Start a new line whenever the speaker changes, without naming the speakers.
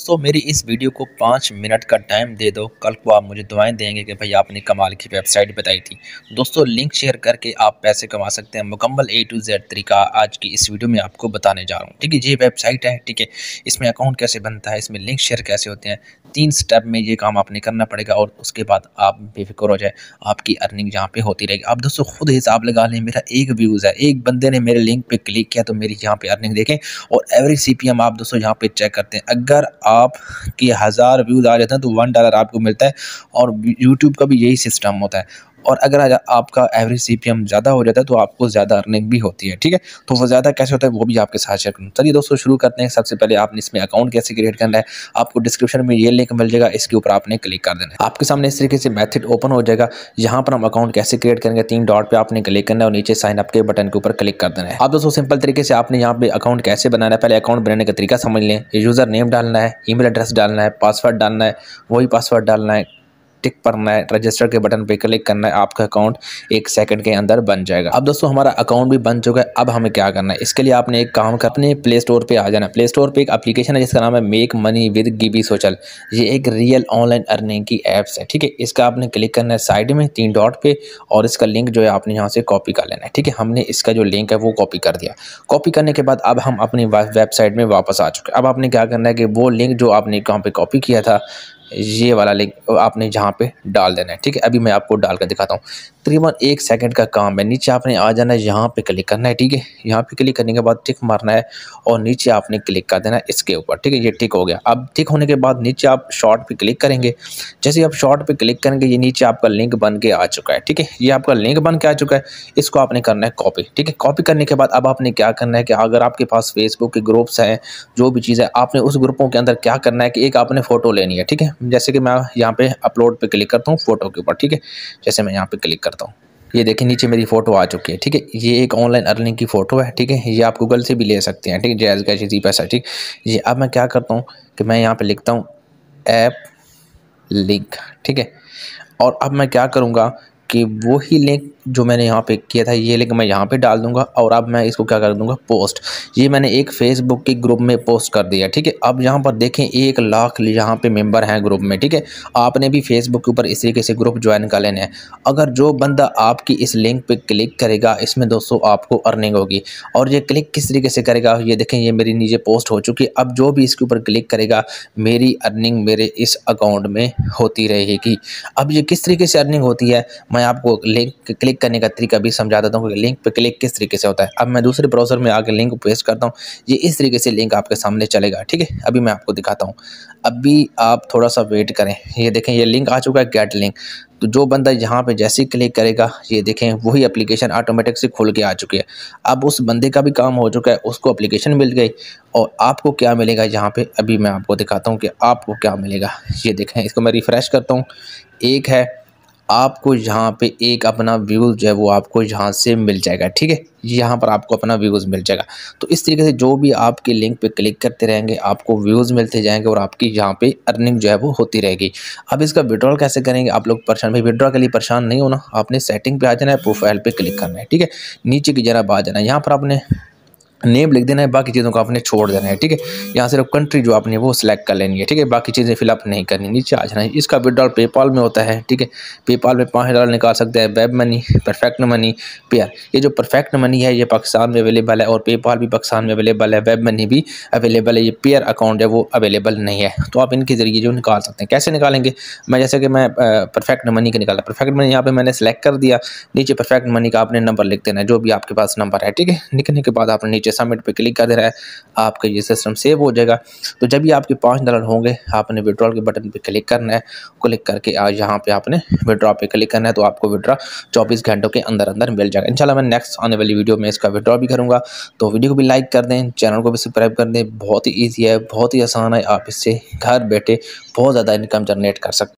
दोस्तों मेरी इस वीडियो को पाँच मिनट का टाइम दे दो कल को आप मुझे दुआएं देंगे कि भाई आपने कमाल की वेबसाइट बताई थी दोस्तों लिंक शेयर करके आप पैसे कमा सकते हैं मुकम्मल ए टू जेड तरीका आज की इस वीडियो में आपको बताने जा रहा हूँ ठीक है ये वेबसाइट है ठीक है इसमें अकाउंट कैसे बनता है इसमें लिंक शेयर कैसे होते हैं तीन स्टेप में ये काम आपने करना पड़ेगा और उसके बाद आप बेफिक्र हो जाए आपकी अर्निंग यहाँ पर होती रहेगी आप दोस्तों खुद हिसाब लगा लें मेरा एक व्यूज़ है एक बंदे ने मेरे लिंक पर क्लिक किया तो मेरी यहाँ पर अर्निंग देखें और एवरेज सी आप दोस्तों यहाँ पर चेक करते हैं अगर आपके हज़ार व्यूज़ आ जाते हैं तो वन डॉलर आपको मिलता है और यूट्यूब का भी यही सिस्टम होता है और अगर आपका एवरेज सी ज़्यादा हो जाता है तो आपको ज़्यादा अर्निंग भी होती है ठीक है तो वो ज़्यादा कैसे होता है वो भी आपके साथ शेयर करूँ चलिए दोस्तों शुरू करते हैं सबसे पहले आपने इसमें अकाउंट कैसे क्रिएट करना है आपको डिस्क्रिप्शन में ये लिंक मिल जाएगा इसके ऊपर आपने क्लिक कर देना है आपके सामने इस तरीके से मैथड ओपन हो जाएगा यहाँ पर हम अकाउंट कैसे क्रिएट करेंगे तीन डॉट पर आपने क्लिक करना है और नीचे साइन अप के बटन के ऊपर क्लिक कर देना है आप दोस्तों सिंपल तरीके से आपने यहाँ पर अकाउंट कैसे बनाना है पहले अकाउंट बनाने का तरीका समझ लें यूज़र नेम डालना है ई एड्रेस डालना है पासवर्ड डालना है वही पासवर्ड डालना है टिक करना है रजिस्टर के बटन पर क्लिक करना है आपका अकाउंट एक सेकंड के अंदर बन जाएगा अब दोस्तों हमारा अकाउंट भी बन चुका है अब हमें क्या करना है इसके लिए आपने एक काम कर अपने प्ले स्टोर पर आ जाना प्ले स्टोर पर एक अपलीकेशन है जिसका नाम है मेक मनी विद गिबी सोशल ये एक रियल ऑनलाइन अर्निंग की एप्स है ठीक है इसका आपने क्लिक करना है साइड में तीन डॉट पे और इसका लिंक जो है आपने यहाँ से कॉपी कर लेना है ठीक है हमने इसका जो लिंक है वो कॉपी कर दिया कॉपी करने के बाद अब हम अपनी वेबसाइट में वापस आ चुके अब आपने क्या करना है कि वो लिंक जो आपने कहाँ पर कॉपी किया था ये वाला लिंक आपने जहाँ पे डाल देना है ठीक है अभी मैं आपको डाल कर दिखाता हूँ तकरीबन एक सेकंड का काम है नीचे आपने आ जाना है यहाँ पे क्लिक करना है ठीक है यहाँ पे क्लिक करने के बाद टिक मारना है और नीचे आपने क्लिक कर देना है इसके ऊपर ठीक है ये टिक हो गया अब टिक होने के बाद नीचे आप शॉर्ट पर क्लिक करेंगे जैसे आप शॉर्ट पर क्लिक करेंगे ये नीचे आपका लिंक बन के आ चुका है ठीक है ये आपका लिंक बन के आ चुका है इसको आपने करना है कॉपी ठीक है कॉपी करने के बाद अब आपने क्या करना है कि अगर आपके पास फेसबुक के ग्रुप्स हैं जो भी चीज़ है आपने उस ग्रुपों के अंदर क्या करना है कि एक आपने फ़ोटो लेनी है ठीक है जैसे कि मैं यहाँ पे अपलोड पे क्लिक करता हूँ फोटो के ऊपर ठीक है जैसे मैं यहाँ पे क्लिक करता हूँ ये देखिए नीचे मेरी फोटो आ चुकी है ठीक है ये एक ऑनलाइन अर्निंग की फोटो है ठीक है ये आप गूगल से भी ले सकते हैं ठीक है जैज कैश जी पैसा ठीक ये अब मैं क्या करता हूँ कि मैं यहाँ पर लिखता हूँ ऐप लिंक ठीक है और अब मैं क्या करूँगा कि वही लिंक जो मैंने यहाँ पे किया था ये लिंक मैं यहाँ पे डाल दूंगा और अब मैं इसको क्या कर दूंगा पोस्ट ये मैंने एक फेसबुक के ग्रुप में पोस्ट कर दिया ठीक है अब यहाँ पर देखें एक लाख यहाँ पे मेंबर हैं ग्रुप में ठीक है आपने भी फेसबुक के ऊपर इस तरीके से ग्रुप ज्वाइन कर लेना है अगर जो बंदा आपकी इस लिंक पर क्लिक करेगा इसमें दोस्तों आपको अर्निंग होगी और ये क्लिक किस तरीके से करेगा ये देखें ये मेरी नीचे पोस्ट हो चुकी है अब जो भी इसके ऊपर क्लिक करेगा मेरी अर्निंग मेरे इस अकाउंट में होती रहेगी अब ये किस तरीके से अर्निंग होती है मैं आपको लिंक क्लिक क्लिक करने का तरीका भी समझा देता हूँ कि लिंक पर क्लिक किस तरीके से होता है अब मैं दूसरे ब्राउज़र में आकर लिंक पेस्ट करता हूँ ये इस तरीके से लिंक आपके सामने चलेगा ठीक है अभी मैं आपको दिखाता हूँ अभी आप थोड़ा सा वेट करें ये देखें ये लिंक आ चुका है गेट लिंक तो जो बंदा यहाँ पे जैसे ही क्लिक करेगा ये देखें वही एप्लीकेशन ऑटोमेटिक से खुल के आ चुकी है अब उस बंदे का भी काम हो चुका है उसको एप्लीकेशन मिल गई और आपको क्या मिलेगा यहाँ पे अभी मैं आपको दिखाता हूँ कि आपको क्या मिलेगा ये देखें इसको मैं रिफ़्रेश करता हूँ एक है आपको यहाँ पे एक अपना व्यूज़ जो है वो आपको यहाँ से मिल जाएगा ठीक है यहाँ पर आपको अपना व्यूज़ मिल जाएगा तो इस तरीके से जो भी आपके लिंक पे क्लिक करते रहेंगे आपको व्यूज़ मिलते जाएंगे और आपकी यहाँ पे अर्निंग जो है वो होती रहेगी अब इसका विड्रॉल कैसे करेंगे आप लोग परेशान भाई विड्रॉ के लिए परेशान नहीं होना आपने सेटिंग पर आ जाना है प्रोफाइल पर क्लिक करना है ठीक है नीचे की जरा आ जाना है यहाँ पर आपने नेम लिख देना है बाकी चीज़ों को आपने छोड़ देना है ठीक है यहाँ सिर्फ कंट्री जो आपने वो सिलेक्ट कर लेनी है ठीक है बाकी चीज़ें फिलअप नहीं करनी नीचे आ जाना है इसका विड्रॉल पेपाल में होता है ठीक है पेपाल में पाँच डॉलर निकाल सकते हैं web money perfect money Payeer ये जो परफेक्ट मनी है ये पाकिस्तान में अवेलेबल है और पेपाल भी पाकिस्तान में अवेलेबल है वेब मनी भी अवेलेबल है ये पेयर अकाउंट है वो अवेलेबल नहीं है तो आप इनके ज़रिए जो निकाल सकते हैं कैसे निकालेंगे मैं जैसे कि मैं परफेक्ट मनी का निकाला परफेक्ट मनी यहाँ पर मैंने सेलेक्ट कर दिया नीचे परफेक्ट मनी का आपने नंबर लिख देना है जो भी आपके पास नंबर है ठीक है लिखने के बाद आपने नीचे नीचे सबमिट पर क्लिक कर दे रहा है आपका ये सिस्टम सेव हो जाएगा तो जब भी आपके पाँच डॉलर होंगे आपने विड्रॉल के बटन पर क्लिक करना है क्लिक करके आज यहाँ पर आपने विड्रॉ पर क्लिक करना है तो आपको विड्रॉ चौबीस घंटों के अंदर अंदर मिल जाएगा इनशाला मैं नेक्स्ट आने वाली वीडियो में इसका विड्रॉ भी करूँगा तो वीडियो को भी लाइक कर दें चैनल को भी सब्सक्राइब कर दें बहुत ही ईजी है बहुत ही आसान है आप इससे घर बैठे बहुत ज़्यादा इनकम जनरेट कर सकते